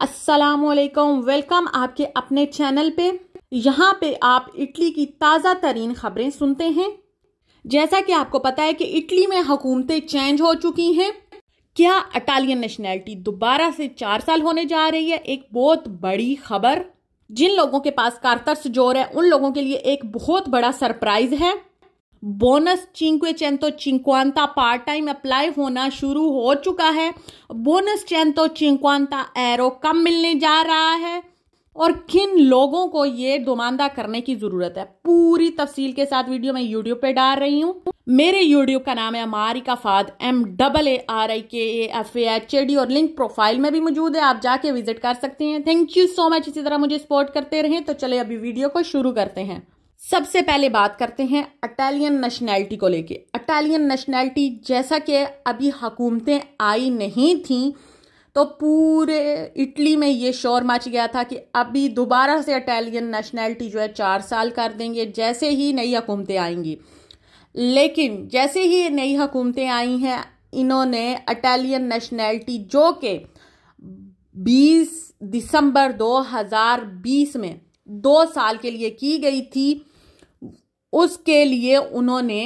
असलकम वेलकम आपके अपने चैनल पे यहाँ पे आप इटली की ताज़ा तरीन खबरें सुनते हैं जैसा कि आपको पता है कि इटली में हुकूमतें चेंज हो चुकी हैं क्या अटालियन नेशनैलिटी दोबारा से चार साल होने जा रही है एक बहुत बड़ी खबर जिन लोगों के पास कारतर्स जोर है उन लोगों के लिए एक बहुत बड़ा सरप्राइज है बोनस चिंकुए चैन तो चिंकुआंता पार्ट टाइम अप्लाई होना शुरू हो चुका है बोनस चैन तो चिंकुआंता एरो कब मिलने जा रहा है और किन लोगों को ये दुमांदा करने की ज़रूरत है पूरी तफसील के साथ वीडियो मैं यूट्यूब पे डाल रही हूँ मेरे यूट्यूब का नाम है अमारिका फाद M double A R I K F H A D और लिंक प्रोफाइल में भी मौजूद है आप जाके विजिट कर सकते हैं थैंक यू सो मच इसी तरह मुझे सपोर्ट करते रहें तो चले अभी वीडियो को शुरू करते हैं सबसे पहले बात करते हैं अटालियन नेशनैलिटी को लेके अटालियन नेशनैलिटी जैसा कि अभी हुकूमतें आई नहीं थी तो पूरे इटली में ये शोर मच गया था कि अभी दोबारा से अटालियन नेशनैलिटी जो है चार साल कर देंगे जैसे ही नई हुकूमतें आएंगी लेकिन जैसे ही नई हुकूमतें आई हैं इन्होंने अटालियन नेशनैलिटी जो कि 20 दिसंबर 2020 में दो साल के लिए की गई थी उसके लिए उन्होंने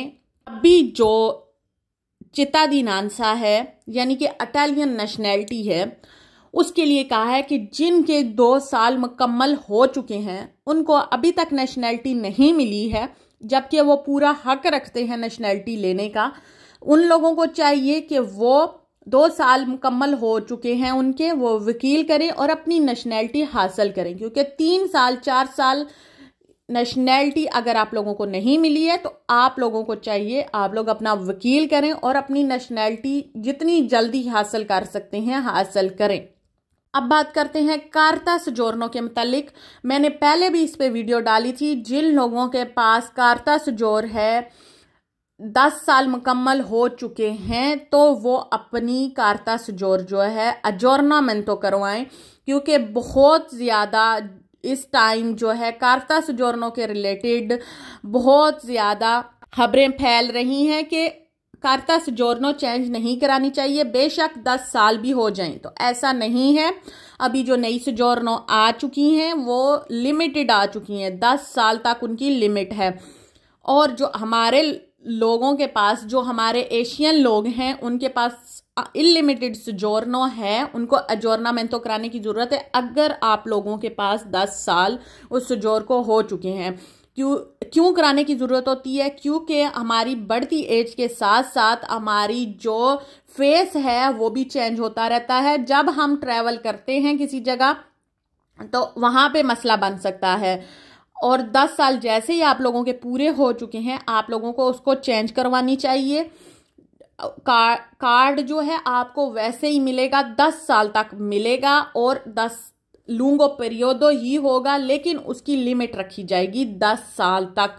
अभी जो चितादी नानसा है यानी कि अटालियन नेशनैलिटी है उसके लिए कहा है कि जिनके दो साल मुकम्मल हो चुके हैं उनको अभी तक नेशनैलिटी नहीं मिली है जबकि वो पूरा हक रखते हैं नेशनैलिटी लेने का उन लोगों को चाहिए कि वो दो साल मुकम्मल हो चुके हैं उनके वो वकील करें और अपनी नेशनैलिटी हासिल करें क्योंकि तीन साल चार साल नेशनैलिटी अगर आप लोगों को नहीं मिली है तो आप लोगों को चाहिए आप लोग अपना वकील करें और अपनी नेशनैलिटी जितनी जल्दी हासिल कर सकते हैं हासिल करें अब बात करते हैं कार्ता सजोरनों के मतलब मैंने पहले भी इस पे वीडियो डाली थी जिन लोगों के पास कार्ता सजोर है दस साल मुकम्मल हो चुके हैं तो वो अपनी कार्ता सजोर जो है अजोरनामेंट तो करवाएं क्योंकि बहुत ज़्यादा इस टाइम जो है कार्ता सुजोर्नो के रिलेटेड बहुत ज़्यादा खबरें फैल रही हैं कि कार्ता सुजोर्नो चेंज नहीं करानी चाहिए बेशक 10 साल भी हो जाएं तो ऐसा नहीं है अभी जो नई सुजोर्नो आ चुकी हैं वो लिमिटेड आ चुकी हैं 10 साल तक उनकी लिमिट है और जो हमारे लोगों के पास जो हमारे एशियन लोग हैं उनके पास इलिमिटेड जोर्नो है उनको तो कराने की ज़रूरत है अगर आप लोगों के पास दस साल उस जोर को हो चुके हैं क्यों क्यों कराने की ज़रूरत होती है क्योंकि हमारी बढ़ती एज के साथ साथ हमारी जो फेस है वो भी चेंज होता रहता है जब हम ट्रैवल करते हैं किसी जगह तो वहाँ पे मसला बन सकता है और 10 साल जैसे ही आप लोगों के पूरे हो चुके हैं आप लोगों को उसको चेंज करवानी चाहिए का, कार्ड जो है आपको वैसे ही मिलेगा दस साल तक मिलेगा और दस लूंगो पीरियोडो ही होगा लेकिन उसकी लिमिट रखी जाएगी दस साल तक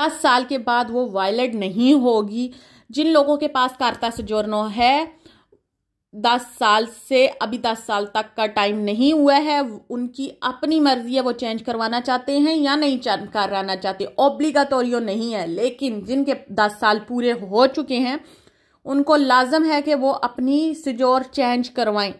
दस साल के बाद वो वायलेट नहीं होगी जिन लोगों के पास कार्ता से सजोरनो है दस साल से अभी दस साल तक का टाइम नहीं हुआ है उनकी अपनी मर्जी है वो चेंज करवाना चाहते हैं या नहीं कराना चाहते ओब्लिगातोरियो नहीं है लेकिन जिनके दस साल पूरे हो चुके हैं उनको लाजम है कि वो अपनी सिजोर चेंज करवाएं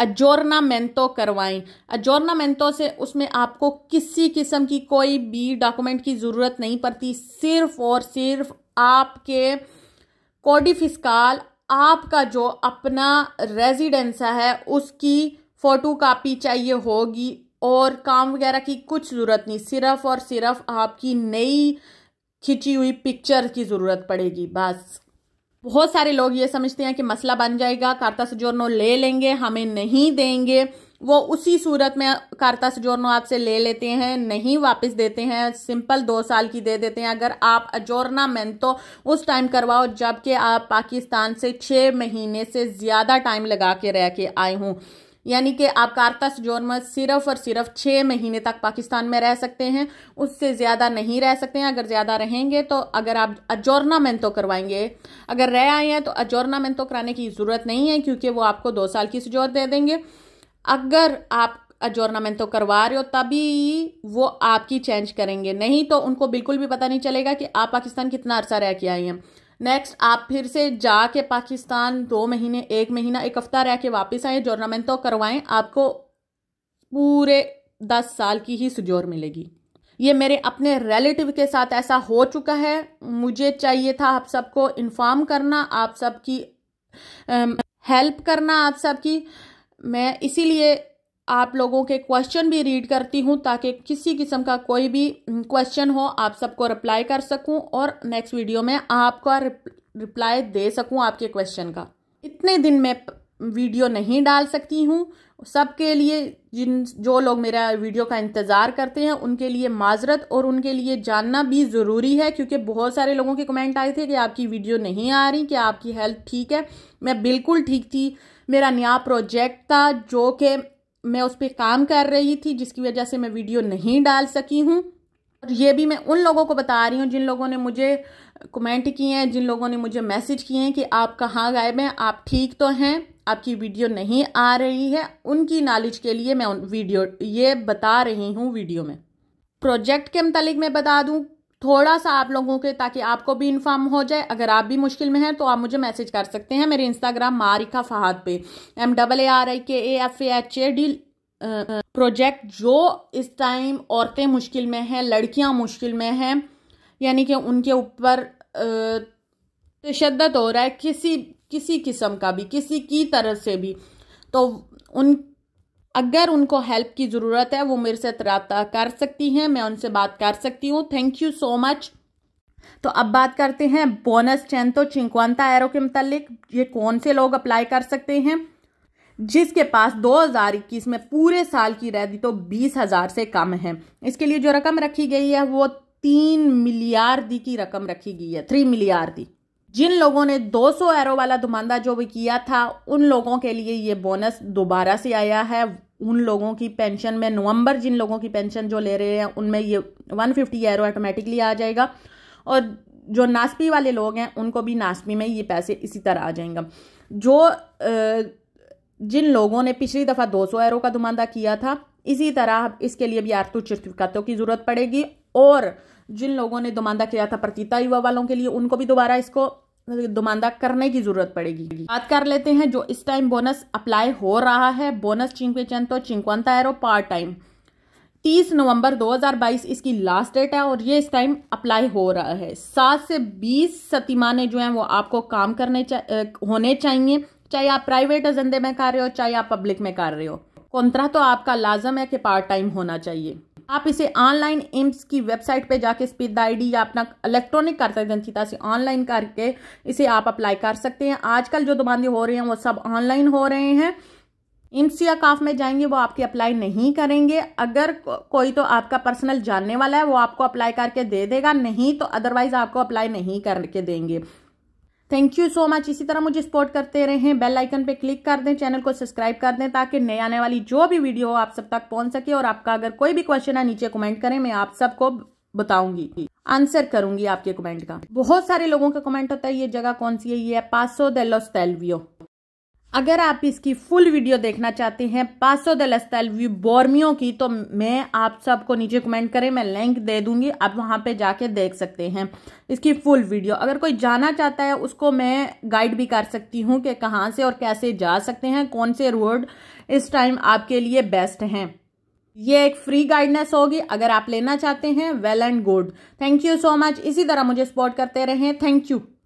अजोरनामेंटो करवाएं अजोरनामेंटो से उसमें आपको किसी किस्म की कोई भी डॉक्यूमेंट की ज़रूरत नहीं पड़ती सिर्फ और सिर्फ आपके कोडिफिस्काल आपका जो अपना रेजिडेंसा है उसकी फ़ोटो कापी चाहिए होगी और काम वगैरह की कुछ ज़रूरत नहीं सिर्फ और सिर्फ आपकी नई खिंची हुई पिक्चर की ज़रूरत पड़ेगी बस बहुत सारे लोग ये समझते हैं कि मसला बन जाएगा कार्ता सजोरनो ले लेंगे हमें नहीं देंगे वो उसी सूरत में कार्ता सजोरनो आपसे ले लेते हैं नहीं वापस देते हैं सिंपल दो साल की दे देते हैं अगर आप अजोरना मैन तो उस टाइम करवाओ जबकि आप पाकिस्तान से छः महीने से ज़्यादा टाइम लगा के रह के आए हूँ यानी कि आप कार्तस जोरमस सिर्फ और सिर्फ छः महीने तक पाकिस्तान में रह सकते हैं उससे ज़्यादा नहीं रह सकते हैं अगर ज़्यादा रहेंगे तो अगर आप अजोरनामेंटो करवाएंगे अगर रह आए हैं तो अजोरनामेंटो कराने की ज़रूरत नहीं है क्योंकि वो आपको दो साल की सजोर दे देंगे अगर आप अजोर्नामेंट तो करवा रहे हो तभी वो आपकी चेंज करेंगे नहीं तो उनको बिल्कुल भी पता नहीं चलेगा कि आप पाकिस्तान कितना अरसा रह के आए हैं नेक्स्ट आप फिर से जाके पाकिस्तान दो महीने एक महीना एक हफ्ता रह के वापस आए जोर्नामेंट तो करवाएं आपको पूरे दस साल की ही सुजोर मिलेगी ये मेरे अपने रिलेटिव के साथ ऐसा हो चुका है मुझे चाहिए था आप सबको इन्फॉर्म करना आप सबकी हेल्प करना आप सबकी मैं इसीलिए आप लोगों के क्वेश्चन भी रीड करती हूँ ताकि किसी किस्म का कोई भी क्वेश्चन हम्म, हो आप सबको रिप्लाई कर सकूँ और नेक्स्ट वीडियो में आपका रिप्लाई दे सकूँ आपके क्वेश्चन का इतने दिन में वीडियो नहीं डाल सकती हूँ सबके लिए जिन जो लोग मेरा वीडियो का इंतज़ार करते हैं उनके लिए माजरत और उनके लिए जानना भी ज़रूरी है क्योंकि बहुत सारे लोगों के कमेंट आए थे कि आपकी वीडियो नहीं आ रही कि आपकी हेल्थ ठीक है मैं बिल्कुल ठीक थी मेरा नया प्रोजेक्ट था जो कि मैं उस पर काम कर रही थी जिसकी वजह से मैं वीडियो नहीं डाल सकी हूँ और ये भी मैं उन लोगों को बता रही हूँ जिन लोगों ने मुझे कमेंट किए हैं जिन लोगों ने मुझे मैसेज किए हैं कि आप कहाँ गायब हैं आप ठीक तो हैं आपकी वीडियो नहीं आ रही है उनकी नॉलेज के लिए मैं उन वीडियो ये बता रही हूँ वीडियो में प्रोजेक्ट के मतलब मैं बता दूँ थोड़ा सा आप लोगों के ताकि आपको भी इन्फॉर्म हो जाए अगर आप भी मुश्किल में हैं तो आप मुझे मैसेज कर सकते हैं मेरे इंस्टाग्राम मारिका फहाद पे M double A R I K A F A H A D project जो इस टाइम औरतें मुश्किल में हैं लड़कियां मुश्किल में हैं यानी कि उनके ऊपर तशद हो रहा है किसी किसी किस्म का भी किसी की तरह से भी तो उन अगर उनको हेल्प की ज़रूरत है वो मेरे से रबता कर सकती हैं मैं उनसे बात कर सकती हूँ थैंक यू सो मच तो अब बात करते हैं बोनस टेन तो चिंकवंता एरो के मतलब ये कौन से लोग अप्लाई कर सकते हैं जिसके पास 2021 में पूरे साल की रैदी तो बीस हज़ार से कम है इसके लिए जो रकम रखी गई है वो तीन मिलियार्ड की रकम रखी गई है थ्री मिलियार्ड जिन लोगों ने 200 एरो वाला धुमांदा जो भी किया था उन लोगों के लिए ये बोनस दोबारा से आया है उन लोगों की पेंशन में नवंबर जिन लोगों की पेंशन जो ले रहे हैं उनमें ये 150 फिफ्टी एरो ऑटोमेटिकली आ जाएगा और जो नासपी वाले लोग हैं उनको भी नास्पी में ये पैसे इसी तरह आ जाएंगे जो जिन लोगों ने पिछली दफ़ा 200 एरो का धुमांदा किया था इसी तरह इसके लिए भी आर्थिक सर्टिफिकातों की ज़रूरत पड़ेगी और जिन लोगों ने दुमांदा किया था प्रतीता युवा वालों के लिए उनको भी दोबारा इसको मतलब दुमांदा करने की जरूरत पड़ेगी बात कर लेते हैं जो इस टाइम बोनस अप्लाई हो रहा है बोनस चंद तो चिंकवंता एरो पार्ट टाइम 30 नवंबर 2022 इसकी लास्ट डेट है और ये इस टाइम अप्लाई हो रहा है सात से बीस सतीमाने जो हैं वो आपको काम करने चा, होने चाहिए चाहे आप प्राइवेट एजेंडे में कर रहे हो चाहे आप पब्लिक में कर रहे हो कोंतरा तो आपका लाजम है कि पार्ट टाइम होना चाहिए आप इसे ऑनलाइन एम्स की वेबसाइट पे जाके आई आईडी या अपना इलेक्ट्रॉनिक कार्ड एजेंसीता से ऑनलाइन करके इसे आप अप्लाई कर सकते हैं आजकल जो दुबंदे हो रहे हैं वो सब ऑनलाइन हो रहे हैं इम्स या काफ में जाएंगे वो आपकी अप्लाई नहीं करेंगे अगर कोई तो आपका पर्सनल जानने वाला है वो आपको अप्लाई करके दे देगा नहीं तो अदरवाइज आपको अप्लाई नहीं करके देंगे थैंक यू सो मच इसी तरह मुझे सपोर्ट करते रहें बेल आइकन पे क्लिक कर दें चैनल को सब्सक्राइब कर दें ताकि नए आने वाली जो भी वीडियो आप सब तक पहुंच सके और आपका अगर कोई भी क्वेश्चन है नीचे कमेंट करें मैं आप सबको बताऊंगी आंसर करूंगी आपके कमेंट का बहुत सारे लोगों का कमेंट होता है ये जगह कौन सी है ये पासो दे लोस्टेलवियो अगर आप इसकी फुल वीडियो देखना चाहते हैं पासो दल अस्तल बोर्मियो की तो मैं आप सबको नीचे कमेंट करें मैं लिंक दे दूंगी आप वहां पे जाके देख सकते हैं इसकी फुल वीडियो अगर कोई जाना चाहता है उसको मैं गाइड भी कर सकती हूँ कि कहाँ से और कैसे जा सकते हैं कौन से रोड इस टाइम आपके लिए बेस्ट हैं ये एक फ्री गाइडनेस होगी अगर आप लेना चाहते हैं well and good thank you so much इसी तरह मुझे सपोर्ट करते रहें थैंक यू